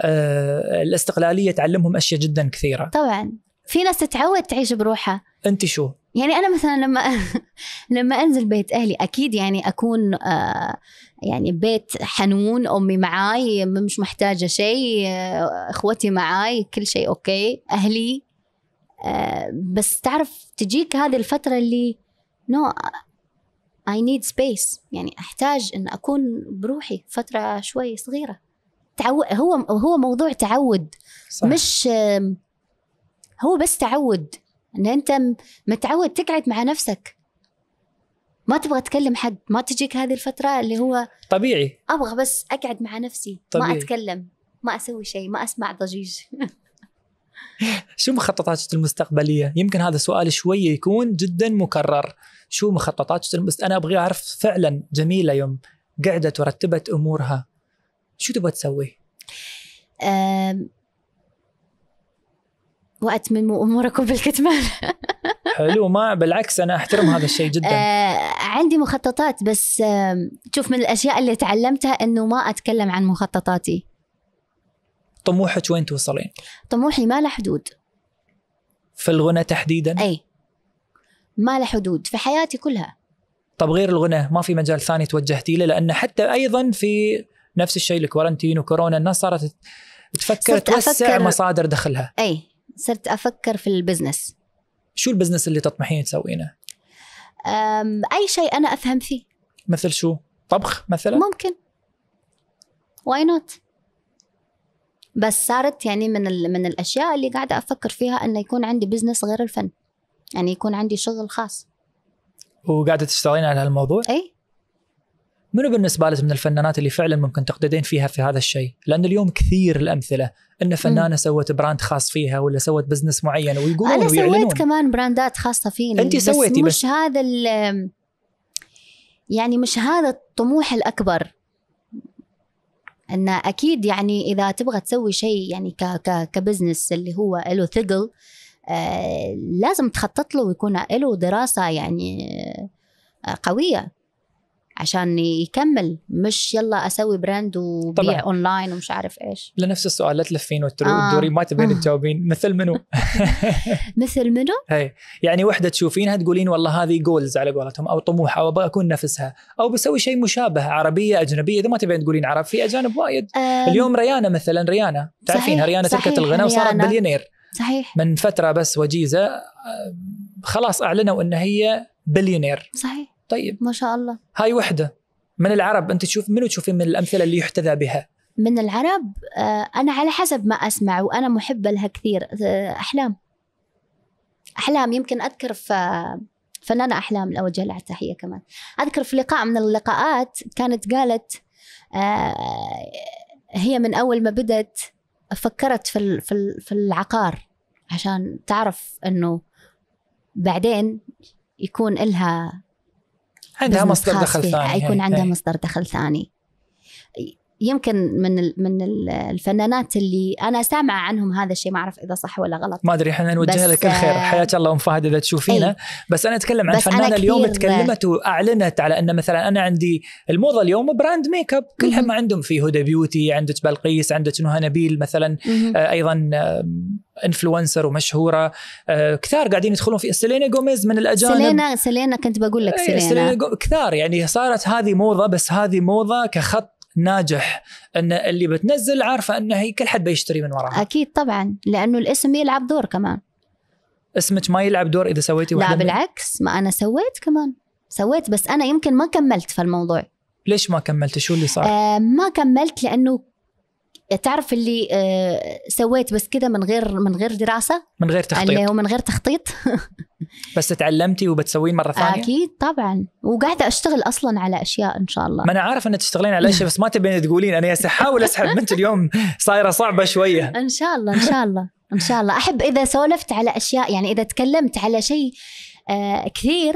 آه الاستقلاليه تعلمهم اشياء جدا كثيره. طبعا في ناس تتعود تعيش بروحها. انت شو؟ يعني انا مثلا لما لما انزل بيت اهلي اكيد يعني اكون آه، يعني بيت حنون امي معاي مش محتاجه شيء آه، اخوتي معاي كل شيء اوكي اهلي آه، بس تعرف تجيك هذه الفترة اللي نو اي نيد سبيس يعني احتاج ان اكون بروحي فترة شوي صغيرة تعو... هو هو موضوع تعود صح. مش هو بس تعود ان انت متعود تقعد مع نفسك ما تبغى تكلم حد ما تجيك هذه الفترة اللي هو طبيعي أبغى بس أقعد مع نفسي طبيعي. ما أتكلم ما أسوي شيء ما أسمع ضجيج شو مخططاتك المستقبليه؟ يمكن هذا سؤال شوي يكون جدا مكرر. شو مخططاتك المست... انا ابغى اعرف فعلا جميله يوم قعدت ورتبت امورها شو تبغى تسوي؟ واتمموا اموركم بالكتمان حلو ما بالعكس انا احترم هذا الشيء جدا آه عندي مخططات بس آه شوف من الاشياء اللي تعلمتها انه ما اتكلم عن مخططاتي طموحك وين توصلين؟ طموحي ما له حدود في الغنى تحديدا؟ اي ما له حدود في حياتي كلها طب غير الغنى ما في مجال ثاني توجهتي له لان حتى ايضا في نفس الشيء الكورنتين وكورونا الناس صارت تفكر توسع أفكر... مصادر دخلها اي صرت افكر في البزنس شو البزنس اللي تطمحين تسوينه؟ اي شيء انا افهم فيه مثل شو؟ طبخ مثلا؟ ممكن واي نوت بس صارت يعني من من الاشياء اللي قاعده افكر فيها انه يكون عندي بزنس غير الفن يعني يكون عندي شغل خاص وقاعده تشتغلين على هالموضوع؟ اي منو بالنسبه لك من الفنانات اللي فعلا ممكن تقتدين فيها في هذا الشيء؟ لان اليوم كثير الامثله ان فنانه م. سوت براند خاص فيها ولا سوت بزنس معين ويقولون انا ويعلنون. سويت كمان براندات خاصه فيني انت سويتي بس, بس مش هذا يعني مش هذا الطموح الاكبر ان اكيد يعني اذا تبغى تسوي شيء يعني ك ك كبزنس اللي هو له ثقل آه لازم تخطط له ويكون له دراسه يعني آه قويه عشان يكمل مش يلا اسوي براند وبيع اونلاين ومش عارف ايش لنفس السؤال لا تلفين وتدوري آه. ما تبين آه. تجاوبين مثل منو مثل منو هي يعني وحده تشوفينها تقولين والله هذه جولز على قولتهم او طموح او ابغى اكون نفسها او بسوي شيء مشابه عربيه اجنبيه اذا ما تبين تقولين عرب في اجانب وايد آه. اليوم ريانا مثلا ريانا تعرفينها ريانا تركت الغناء وصارت بليونير صحيح من فتره بس وجيزه آه، خلاص اعلنوا ان هي بليونير صحيح طيب ما شاء الله هاي وحده من العرب انت تشوف منو تشوفين من الامثله اللي يحتذى بها من العرب آه، انا على حسب ما اسمع وانا محبه لها كثير آه، احلام احلام يمكن اذكر في فنانة أحلام أوجه لها تحية كمان أذكر في لقاء من اللقاءات كانت قالت آه، هي من أول ما بدت فكرت في في العقار عشان تعرف أنه بعدين يكون إلها عندها مصدر دخل ثاني حيكون عندها مصدر دخل ثاني يمكن من من الفنانات اللي انا سامعه عنهم هذا الشيء ما اعرف اذا صح ولا غلط ما ادري احنا نوجه لك الخير آه، حياك الله ام فهد اذا تشوفينا بس انا اتكلم عن فنانه اليوم تكلمت واعلنت على ان مثلا انا عندي الموضه اليوم براند ميك اب كلهم ما عندهم في هدى بيوتي عندك بلقيس عندك نهى نبيل مثلا آه ايضا آه انفلونسر ومشهوره آه كثار قاعدين يدخلون في سيلينا جوميز من الاجانب سيلينا سيلينا كنت بقول لك إيه، سيلينا, كثار يعني صارت هذه موضه بس هذه موضه كخط ناجح ان اللي بتنزل عارفه انه هي كل حد بيشتري من وراها اكيد طبعا لانه الاسم يلعب دور كمان اسمك ما يلعب دور اذا سويتي لا بالعكس ما انا سويت كمان سويت بس انا يمكن ما كملت في الموضوع ليش ما كملت شو اللي صار؟ آه ما كملت لانه تعرف اللي آه، سويت بس كذا من غير من غير دراسه من غير تخطيط ومن غير تخطيط بس تعلمتي وبتسوين مره ثانيه اكيد طبعا وقاعده اشتغل اصلا على اشياء ان شاء الله ما انا عارف انك تشتغلين على اشياء بس ما تبين تقولين انا احاول اسحب منك اليوم صايره صعبه شويه ان شاء الله ان شاء الله ان شاء الله احب اذا سولفت على اشياء يعني اذا تكلمت على شيء آه، كثير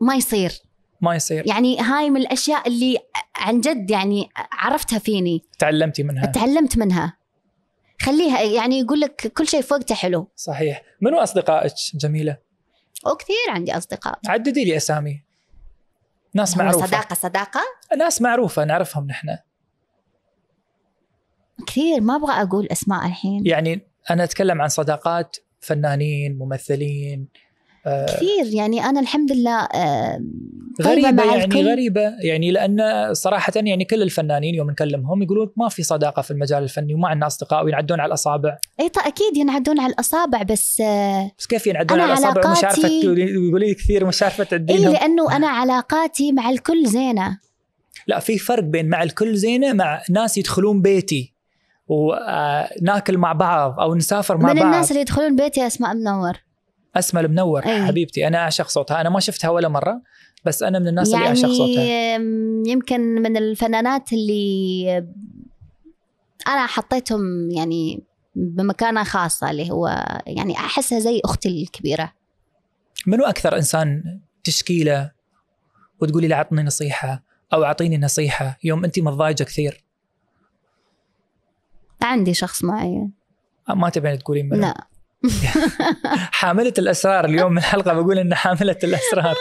ما يصير ما يصير يعني هاي من الاشياء اللي عن جد يعني عرفتها فيني تعلمتي منها تعلمت منها خليها يعني يقول لك كل شيء في وقته حلو صحيح منو اصدقائك جميله وكثير عندي اصدقاء عددي لي اسامي ناس معروفه صداقه صداقه ناس معروفه نعرفهم نحن كثير ما ابغى اقول اسماء الحين يعني انا اتكلم عن صداقات فنانين ممثلين كثير يعني انا الحمد لله آه، غريبة مع يعني الكل. غريبة يعني لأن صراحة يعني كل الفنانين يوم نكلمهم يقولون ما في صداقة في المجال الفني وما عندنا أصدقاء وينعدون على الأصابع اي طيب أكيد ينعدون على الأصابع بس آه، بس كيف ينعدون على الأصابع ومشارفة يقول لي كثير عارفه تعدينهم اي لأنه أنا علاقاتي مع الكل زينة لا في فرق بين مع الكل زينة مع ناس يدخلون بيتي وناكل آه، مع بعض أو نسافر مع بعض من الناس اللي يدخلون بيتي أسماء منور اسماء المنور أيه. حبيبتي انا اعشق صوتها انا ما شفتها ولا مره بس انا من الناس يعني اللي اعشق صوتها يمكن من الفنانات اللي انا حطيتهم يعني بمكانه خاصه اللي هو يعني احسها زي اختي الكبيره منو اكثر انسان تشكيله وتقولي له عطني نصيحه او اعطيني نصيحه يوم انت متضايجه كثير عندي شخص معين ما تبين تقولين منه لا حاملة الأسرار اليوم من الحلقة بقول إن حاملة الأسرار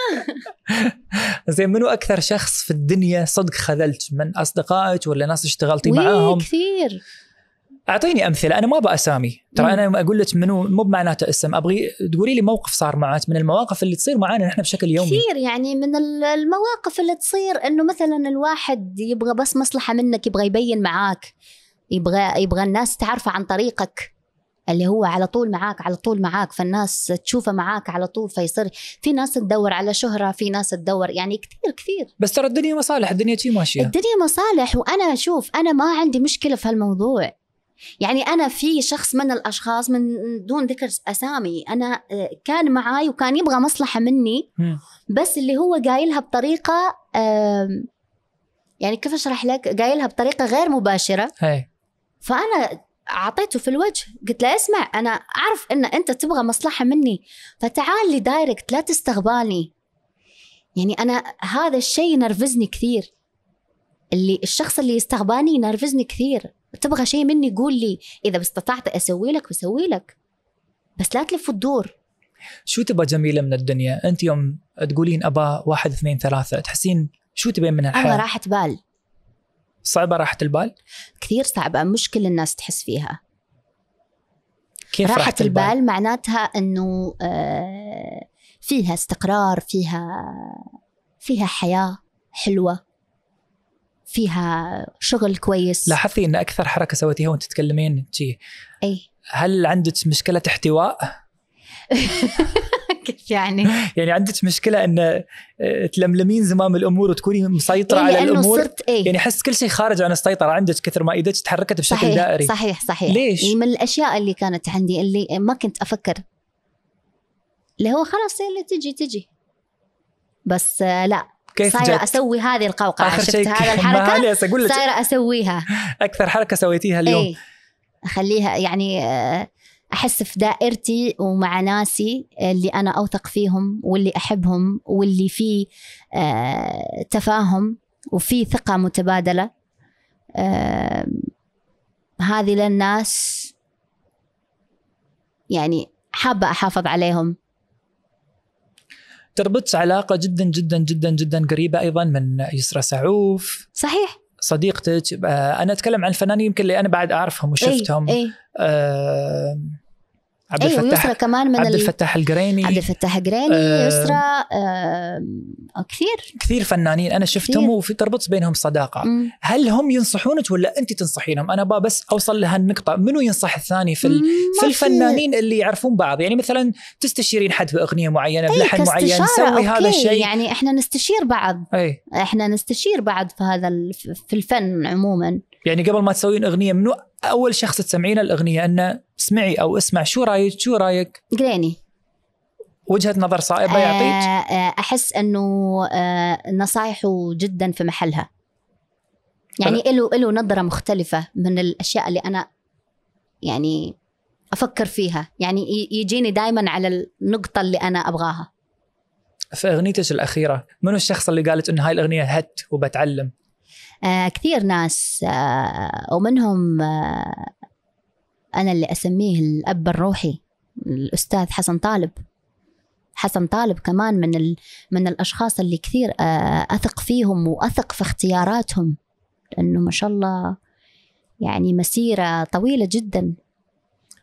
زين منو أكثر شخص في الدنيا صدق خذلت من أصدقائك ولا ناس اشتغلتي معاهم كثير اعطيني امثله انا ما ابغى اسامي ترى انا اقول لك منو مو بمعناته اسم ابغي تقولي لي موقف صار معك من المواقف اللي تصير معانا نحن بشكل يومي كثير يعني من المواقف اللي تصير انه مثلا الواحد يبغى بس مصلحه منك يبغى يبين معاك يبغى يبغى الناس تعرفه عن طريقك اللي هو على طول معاك على طول معاك فالناس تشوفه معاك على طول فيصير في ناس تدور على شهرة في ناس تدور يعني كثير كثير بس ترى الدنيا مصالح الدنيا شي ماشية الدنيا مصالح وأنا أشوف أنا ما عندي مشكلة في هالموضوع يعني أنا في شخص من الأشخاص من دون ذكر أسامي أنا آه، كان معاي وكان يبغى مصلحة مني بس اللي هو قايلها بطريقة يعني كيف أشرح لك قايلها بطريقة غير مباشرة هي. فأنا اعطيته في الوجه قلت له اسمع انا اعرف ان انت تبغى مصلحه مني فتعال لي دايركت لا تستغباني يعني انا هذا الشيء ينرفزني كثير اللي الشخص اللي يستغباني ينرفزني كثير تبغى شيء مني قول لي اذا استطعت اسوي لك بسوي لك بس لا تلف وتدور شو تبغى جميله من الدنيا انت يوم تقولين ابا واحد اثنين ثلاثه تحسين شو تبين من الحياه؟ انا راحة بال صعبه راحه البال كثير صعبه مش كل الناس تحس فيها كيف راحه, راحة البال, البال معناتها انه آه، فيها استقرار فيها فيها حياه حلوه فيها شغل كويس لاحظتي ان اكثر حركه سويتيها وانت تتكلمين اي هل عندك مشكله احتواء؟ كيف يعني؟ يعني عندك مشكله ان آه، تلملمين زمام الامور وتكوني مسيطره يعني على الامور صرت إيه؟ يعني حس كل شيء خارج عن السيطره عندك كثر ما ايدك تحركت بشكل صحيح دائري صحيح صحيح ليش؟ يعني من الاشياء اللي كانت عندي اللي ما كنت افكر اللي هو خلاص إيه، اللي تجي تجي بس آه، لا كيف صايره اسوي هذه القوقعه شفت هذه الحركه صايره اسويها اكثر حركه سويتيها اليوم إيه؟ أخليها يعني آه احس في دائرتي ومع ناسي آه، اللي انا اوثق فيهم واللي احبهم واللي فيه آه، تفاهم وفي ثقه متبادله هذه للناس يعني حابه احافظ عليهم تربط علاقه جدا جدا جدا جدا قريبه ايضا من يسرى سعوف صحيح صديقتك آه، انا اتكلم عن الفنانين يمكن اللي انا بعد اعرفهم وشفتهم أي. أي. آه، عبد أيوة الفتاح يسرى كمان من عبد الفتاح القريني عبد الفتاح القريني آه يسرى آه كثير كثير فنانين انا شفتهم وفي تربط بينهم صداقه مم. هل هم ينصحونك ولا انت تنصحينهم انا بس اوصل لهالنقطه منو ينصح الثاني في ال... في الفنانين اللي يعرفون بعض يعني مثلا تستشيرين حد باغنيه معينه إيه، بلحن معين سوي هذا الشيء يعني احنا نستشير بعض أي. احنا نستشير بعض في هذا الف... في الفن عموما يعني قبل ما تسوين اغنيه منو اول شخص تسمعينه الاغنيه انه اسمعي او اسمع شو رايك شو رايك جريني وجهه نظر صائبه يعطيك آه، آه، احس انه آه، نصايحه جدا في محلها يعني له له نظره مختلفه من الاشياء اللي انا يعني افكر فيها يعني يجيني دائما على النقطه اللي انا ابغاها في اغنيتك الاخيره منو الشخص اللي قالت ان هاي الاغنيه هت وبتعلم آه، كثير ناس آه، ومنهم آه، انا اللي اسميه الاب الروحي الاستاذ حسن طالب حسن طالب كمان من ال... من الاشخاص اللي كثير اثق فيهم واثق في اختياراتهم لانه ما شاء الله يعني مسيره طويله جدا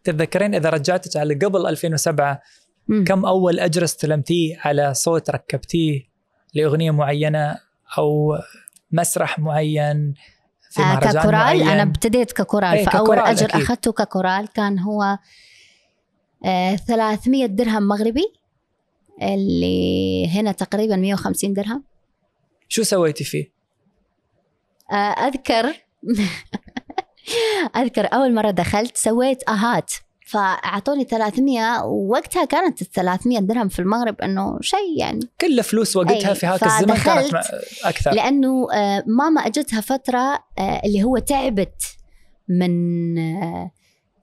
تتذكرين اذا رجعتك على قبل 2007 مم. كم اول اجر استلمتيه على صوت ركبتيه لاغنيه معينه او مسرح معين في آه مهرجان ككورال معين. انا ابتديت ككورال ايه فاول ككورال اجر أكيد. اخذته ككورال كان هو آه 300 درهم مغربي اللي هنا تقريبا 150 درهم شو سويتي فيه؟ آه اذكر اذكر اول مره دخلت سويت اهات فاعطوني 300 ووقتها كانت ال 300 درهم في المغرب انه شيء يعني كل فلوس وقتها في هذاك الزمن كانت اكثر لانه آه، ماما اجتها فتره آه، اللي هو تعبت من آه،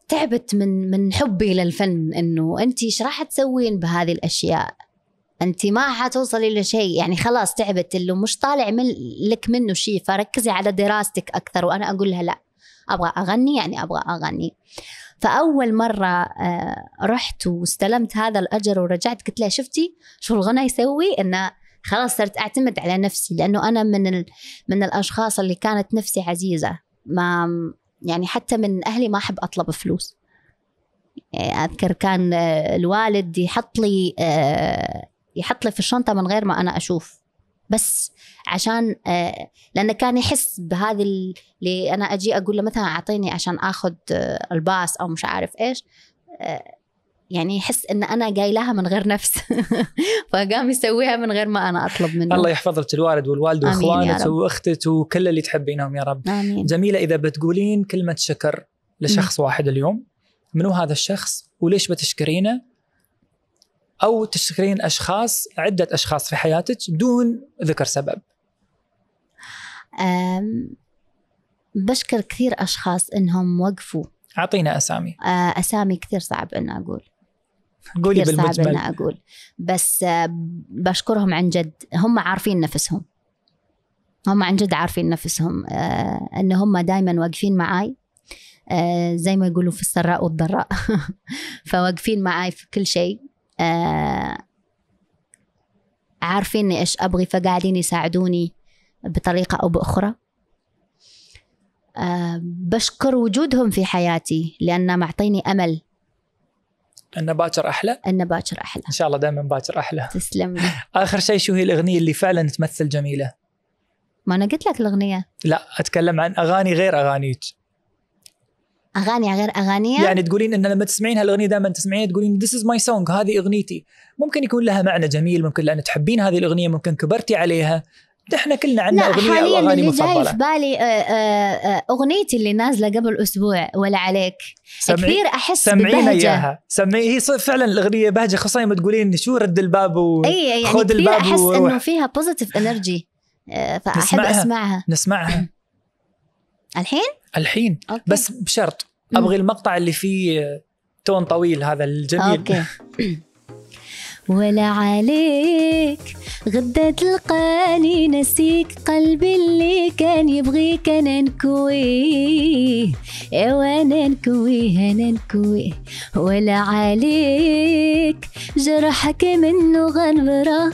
تعبت من من حبي للفن انه انت ايش راح تسوين بهذه الاشياء؟ انت ما حتوصلي لشيء يعني خلاص تعبت اللي مش طالع من لك منه شيء فركزي على دراستك اكثر وانا اقول لها لا ابغى اغني يعني ابغى اغني فاول مره آه، رحت واستلمت هذا الاجر ورجعت قلت لها شفتي شو الغنى يسوي انه خلاص صرت اعتمد على نفسي لانه انا من ال... من الاشخاص اللي كانت نفسي عزيزه ما يعني حتى من اهلي ما احب اطلب فلوس آه، اذكر كان آه، الوالد يحط لي يحط لي في الشنطه من غير ما انا اشوف بس عشان آه، لانه كان يحس بهذه اللي انا اجي اقول له مثلا اعطيني عشان اخذ آه، الباص او مش عارف ايش آه، يعني يحس ان انا قايلها من غير نفس فقام يسويها من غير ما انا اطلب منه الله يحفظ لك الوالد والوالد واخوانك واختك وكل اللي تحبينهم يا رب آمين. جميله اذا بتقولين كلمه شكر لشخص م. واحد اليوم منو هذا الشخص وليش بتشكرينه او تشكرين اشخاص عده اشخاص في حياتك دون ذكر سبب بشكر كثير أشخاص إنهم وقفوا أعطينا أسامي أه، أسامي كثير صعب إن أقول قولي كثير صعب إن أقول بس أه، بشكرهم عن جد هم عارفين نفسهم هم عن جد عارفين نفسهم أه، إن هم دائما واقفين معاي زي ما يقولوا في السراء والضراء فواقفين معاي في كل شيء عارفيني ايش ابغي فقاعدين يساعدوني بطريقة أو بأخرى آه، بشكر وجودهم في حياتي لأنه معطيني أمل أن باكر أحلى أن باكر أحلى إن شاء الله دائما باكر أحلى تسلم آخر شيء شو هي الأغنية اللي فعلا تمثل جميلة ما أنا قلت لك الأغنية لا أتكلم عن أغاني غير أغانيك اغاني غير اغانيها يعني تقولين ان لما تسمعين هالاغنيه دائما تسمعين تقولين ذيس از ماي سونج هذه اغنيتي ممكن يكون لها معنى جميل ممكن لان تحبين هذه الاغنيه ممكن كبرتي عليها احنا كلنا عندنا اغنيه حاليا واغاني اللي جاي في بالي آه، آه، آه، اغنيتي اللي نازله قبل اسبوع ولا عليك سمعي كثير احس سمعينا اياها سمعي هي فعلا الاغنيه بهجه خاصه لما تقولين شو رد الباب و اي يعني خد الباب احس و... انه فيها بوزيتيف انرجي فاحب نسمعها. اسمعها نسمعها الحين؟ الحين أوكي. بس بشرط ابغي المقطع اللي فيه تون طويل هذا الجميل اوكي ولا عليك غدا تلقاني نسيك قلبي اللي كان يبغيك انا نكويه ايوا انا نكويه انا نكويه ولا عليك جرحك منه غنبره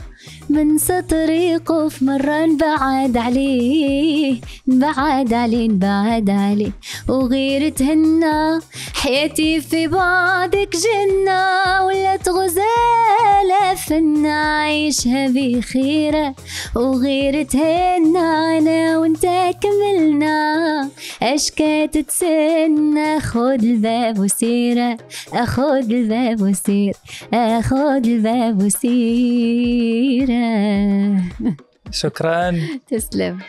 من سطر يقف مرة نبعد عليه نبعد عليه نبعد عليه وغير تهنا حياتي في بعدك جنة ولات غزالة فنة عيشها بخيرة وغير تهنا أنا وانت كملنا أشكات تسنى خد الباب وسيرة أخد الباب وسير أخد الباب وسيرة شكرا تسلم